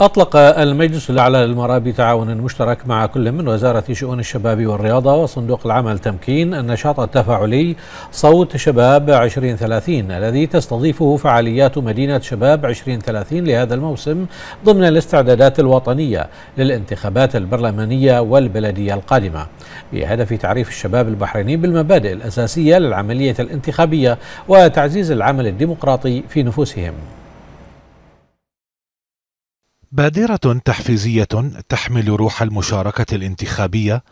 أطلق المجلس الأعلى للمرأة بتعاون مشترك مع كل من وزارة شؤون الشباب والرياضة وصندوق العمل تمكين النشاط التفاعلي صوت شباب 2030 الذي تستضيفه فعاليات مدينة شباب 2030 لهذا الموسم ضمن الاستعدادات الوطنية للانتخابات البرلمانية والبلدية القادمة بهدف تعريف الشباب البحريني بالمبادئ الأساسية للعملية الانتخابية وتعزيز العمل الديمقراطي في نفوسهم بادرة تحفيزية تحمل روح المشاركة الانتخابية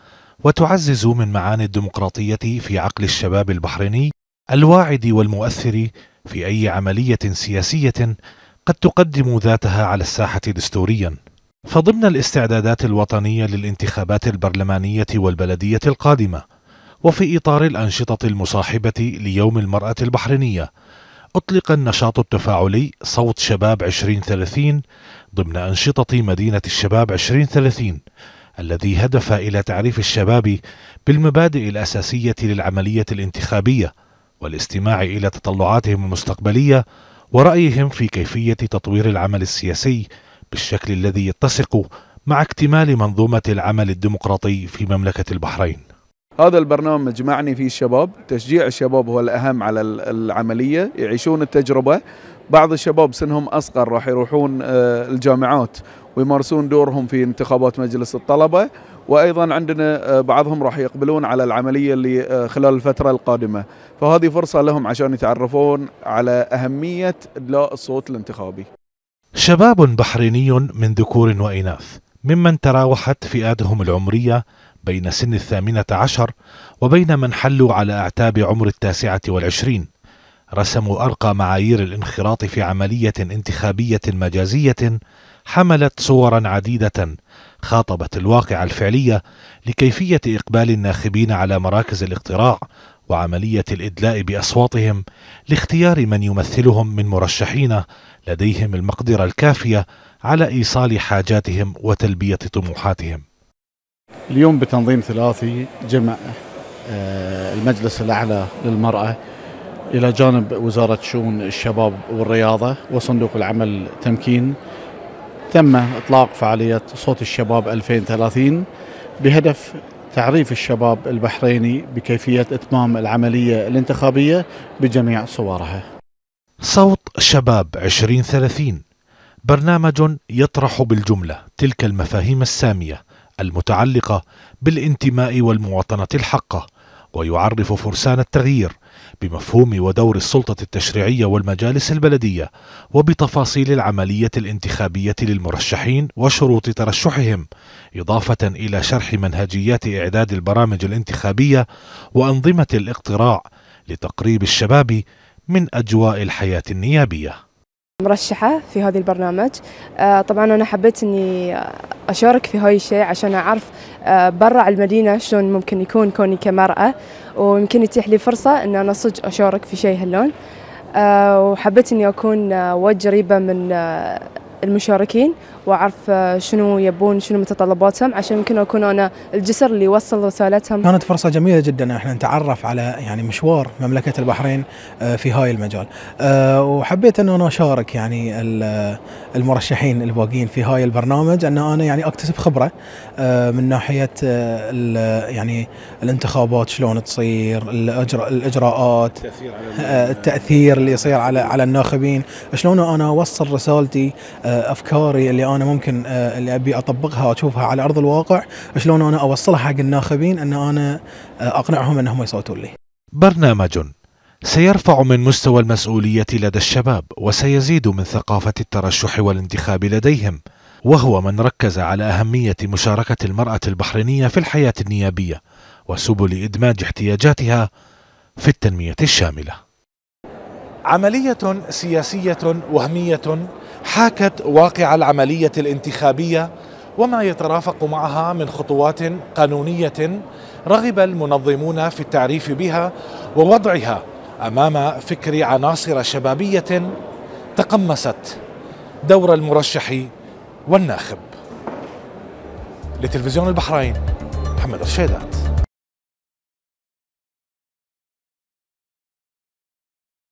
وتعزز من معاني الديمقراطية في عقل الشباب البحريني الواعد والمؤثر في أي عملية سياسية قد تقدم ذاتها على الساحة دستوريا فضمن الاستعدادات الوطنية للانتخابات البرلمانية والبلدية القادمة وفي إطار الأنشطة المصاحبة ليوم المرأة البحرينية أطلق النشاط التفاعلي صوت شباب 2030 ضمن أنشطة مدينة الشباب 2030 الذي هدف إلى تعريف الشباب بالمبادئ الأساسية للعملية الانتخابية والاستماع إلى تطلعاتهم المستقبلية ورأيهم في كيفية تطوير العمل السياسي بالشكل الذي يتسق مع اكتمال منظومة العمل الديمقراطي في مملكة البحرين هذا البرنامج معني فيه الشباب تشجيع الشباب هو الأهم على العملية يعيشون التجربة بعض الشباب سنهم أصغر راح يروحون آه، الجامعات ويمارسون دورهم في انتخابات مجلس الطلبة وايضا عندنا آه، بعضهم راح يقبلون على العمليه اللي آه، خلال الفتره القادمه، فهذه فرصه لهم عشان يتعرفون على اهميه ادلاء الصوت الانتخابي. شباب بحريني من ذكور واناث، ممن تراوحت فئاتهم العمريه بين سن الثامنة عشر وبين من حلوا على أعتاب عمر التاسعة والعشرين رسموا أرقى معايير الانخراط في عملية انتخابية مجازية حملت صورا عديدة خاطبت الواقع الفعلية لكيفية إقبال الناخبين على مراكز الاقتراع وعملية الإدلاء بأصواتهم لاختيار من يمثلهم من مرشحين لديهم المقدرة الكافية على إيصال حاجاتهم وتلبية طموحاتهم اليوم بتنظيم ثلاثي جمع آه، المجلس الأعلى للمرأة إلى جانب وزارة شؤون الشباب والرياضة وصندوق العمل تمكين تم إطلاق فعالية صوت الشباب 2030 بهدف تعريف الشباب البحريني بكيفية إتمام العملية الانتخابية بجميع صورها صوت شباب 2030 برنامج يطرح بالجملة تلك المفاهيم السامية المتعلقة بالانتماء والمواطنة الحقة ويعرف فرسان التغيير بمفهوم ودور السلطة التشريعية والمجالس البلدية وبتفاصيل العملية الانتخابية للمرشحين وشروط ترشحهم إضافة إلى شرح منهجيات إعداد البرامج الانتخابية وأنظمة الاقتراع لتقريب الشباب من أجواء الحياة النيابية مرشحة في هذا البرنامج آه، طبعا أنا حبيت أني أشارك في هاي الشيء عشان أعرف آه، برا المدينة شلون ممكن يكون كوني كمرأة ويمكن يتيح لي فرصة أن أنا صج أشارك في شيء هاللون آه، وحبيت أني أكون وجه قريبة من المشاركين واعرف آه، شنو يبون شنو متطلباتهم عشان يمكن اكون انا الجسر اللي يوصل رسالتهم. كانت فرصه جميله جدا احنا نتعرف على يعني مشوار مملكه البحرين آه، في هاي المجال آه، وحبيت ان انا اشارك يعني المرشحين الباقيين في هاي البرنامج ان انا يعني اكتسب خبره من ناحيه يعني الانتخابات شلون تصير الأجر الاجراءات التاثير اللي يصير على على الناخبين شلون انا اوصل رسالتي افكاري اللي انا انا ممكن آه، اللي ابي اطبقها واشوفها على ارض الواقع شلون انا اوصلها حق الناخبين ان انا آه، اقنعهم انهم يصوتون لي. برنامج سيرفع من مستوى المسؤوليه لدى الشباب وسيزيد من ثقافه الترشح والانتخاب لديهم وهو من ركز على اهميه مشاركه المراه البحرينيه في الحياه النيابيه وسبل ادماج احتياجاتها في التنميه الشامله عملية سياسية وهمية حاكت واقع العملية الانتخابية وما يترافق معها من خطوات قانونية رغب المنظمون في التعريف بها ووضعها أمام فكر عناصر شبابية تقمست دور المرشح والناخب لتلفزيون البحرين محمد رشيدات